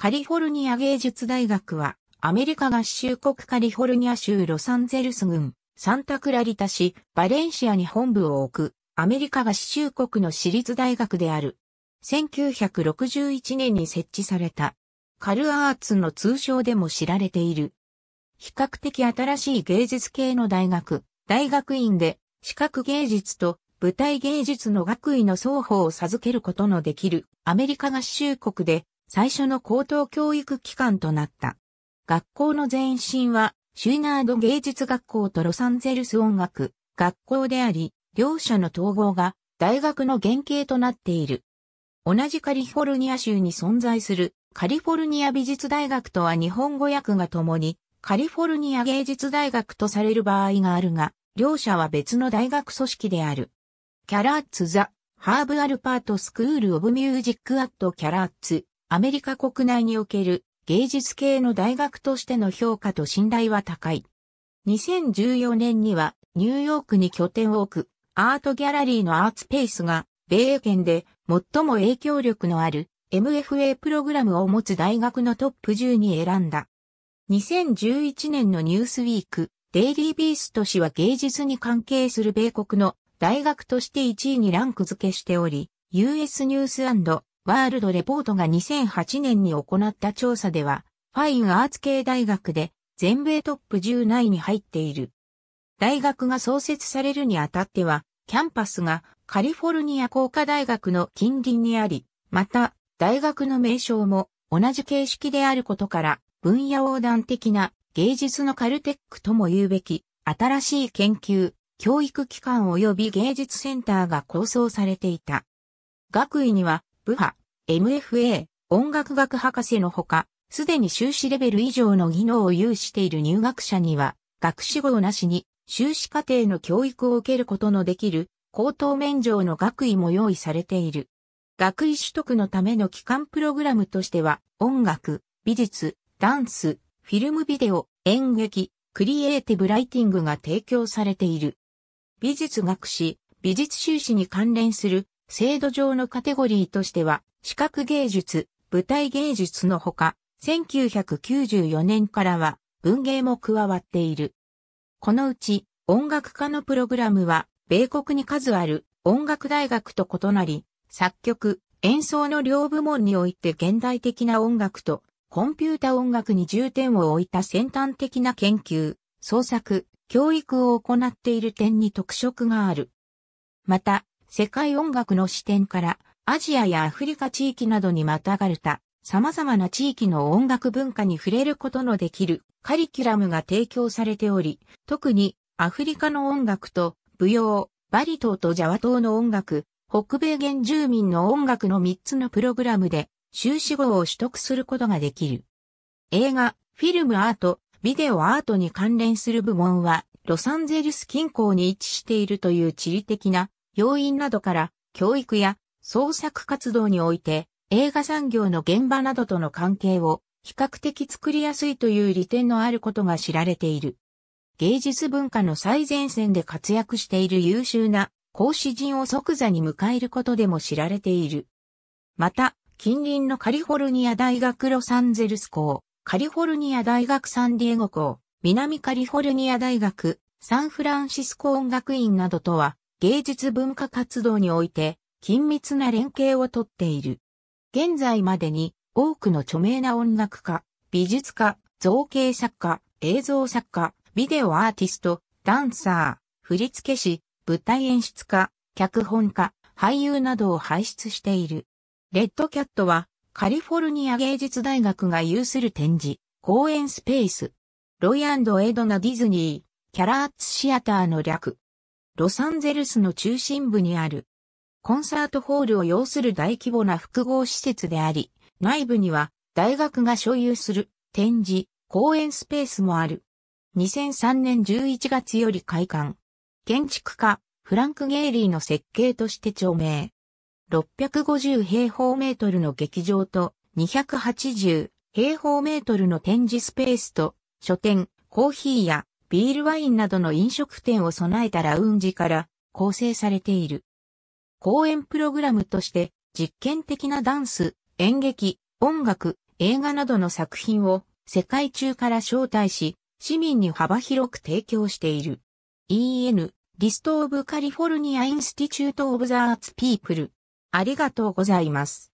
カリフォルニア芸術大学は、アメリカ合衆国カリフォルニア州ロサンゼルス郡、サンタクラリタ市、バレンシアに本部を置く、アメリカ合衆国の私立大学である。1961年に設置された、カルアーツの通称でも知られている。比較的新しい芸術系の大学、大学院で、視覚芸術と舞台芸術の学位の双方を授けることのできるアメリカ合衆国で最初の高等教育機関となった。学校の前身は、シュイナード芸術学校とロサンゼルス音楽学校であり、両者の統合が大学の原型となっている。同じカリフォルニア州に存在するカリフォルニア美術大学とは日本語訳が共にカリフォルニア芸術大学とされる場合があるが、両者は別の大学組織である。キャラッツ・ザ・ハーブ・アルパート・スクール・オブ・ミュージック・アット・キャラッツ、アメリカ国内における芸術系の大学としての評価と信頼は高い。2014年にはニューヨークに拠点を置くアートギャラリーのアーツペースが米英圏で最も影響力のある MFA プログラムを持つ大学のトップ10に選んだ。2011年のニュースウィーク、デイリービースト氏は芸術に関係する米国の大学として1位にランク付けしており、US ニュースワールドレポートが2008年に行った調査では、ファインアーツ系大学で全米トップ10内に入っている。大学が創設されるにあたっては、キャンパスがカリフォルニア工科大学の近隣にあり、また、大学の名称も同じ形式であることから、分野横断的な芸術のカルテックとも言うべき、新しい研究、教育機関及び芸術センターが構想されていた。学位には、部派、MFA、音楽学博士のほか、すでに修士レベル以上の技能を有している入学者には、学士号なしに修士課程の教育を受けることのできる高等免状の学位も用意されている。学位取得のための機関プログラムとしては、音楽、美術、ダンス、フィルムビデオ、演劇、クリエイティブライティングが提供されている。美術学士、美術修士に関連する制度上のカテゴリーとしては、視覚芸術、舞台芸術のほか、1994年からは文芸も加わっている。このうち、音楽家のプログラムは、米国に数ある音楽大学と異なり、作曲、演奏の両部門において現代的な音楽とコンピュータ音楽に重点を置いた先端的な研究、創作、教育を行っている点に特色がある。また、世界音楽の視点からアジアやアフリカ地域などにまたがれた様々な地域の音楽文化に触れることのできるカリキュラムが提供されており、特にアフリカの音楽と舞踊、バリ島とジャワ島の音楽、北米原住民の音楽の3つのプログラムで修士号を取得することができる。映画、フィルムアート、ビデオアートに関連する部門は、ロサンゼルス近郊に位置しているという地理的な要因などから教育や創作活動において映画産業の現場などとの関係を比較的作りやすいという利点のあることが知られている。芸術文化の最前線で活躍している優秀な講師陣を即座に迎えることでも知られている。また、近隣のカリフォルニア大学ロサンゼルス校、カリフォルニア大学サンディエゴ校、南カリフォルニア大学、サンフランシスコ音楽院などとは芸術文化活動において緊密な連携をとっている。現在までに多くの著名な音楽家、美術家、造形作家、映像作家、ビデオアーティスト、ダンサー、振付師、舞台演出家、脚本家、俳優などを輩出している。レッドキャットはカリフォルニア芸術大学が有する展示、公演スペース、ロイエドナ・ディズニー、キャラーツシアターの略、ロサンゼルスの中心部にある、コンサートホールを要する大規模な複合施設であり、内部には大学が所有する展示、公演スペースもある。2003年11月より開館。建築家、フランク・ゲイリーの設計として著名。650平方メートルの劇場と280平方メートルの展示スペースと書店、コーヒーやビールワインなどの飲食店を備えたラウンジから構成されている。公演プログラムとして実験的なダンス、演劇、音楽、映画などの作品を世界中から招待し、市民に幅広く提供している。EN、リストオブカリフォルニアインスティチュートオブザーツピープル。ありがとうございます。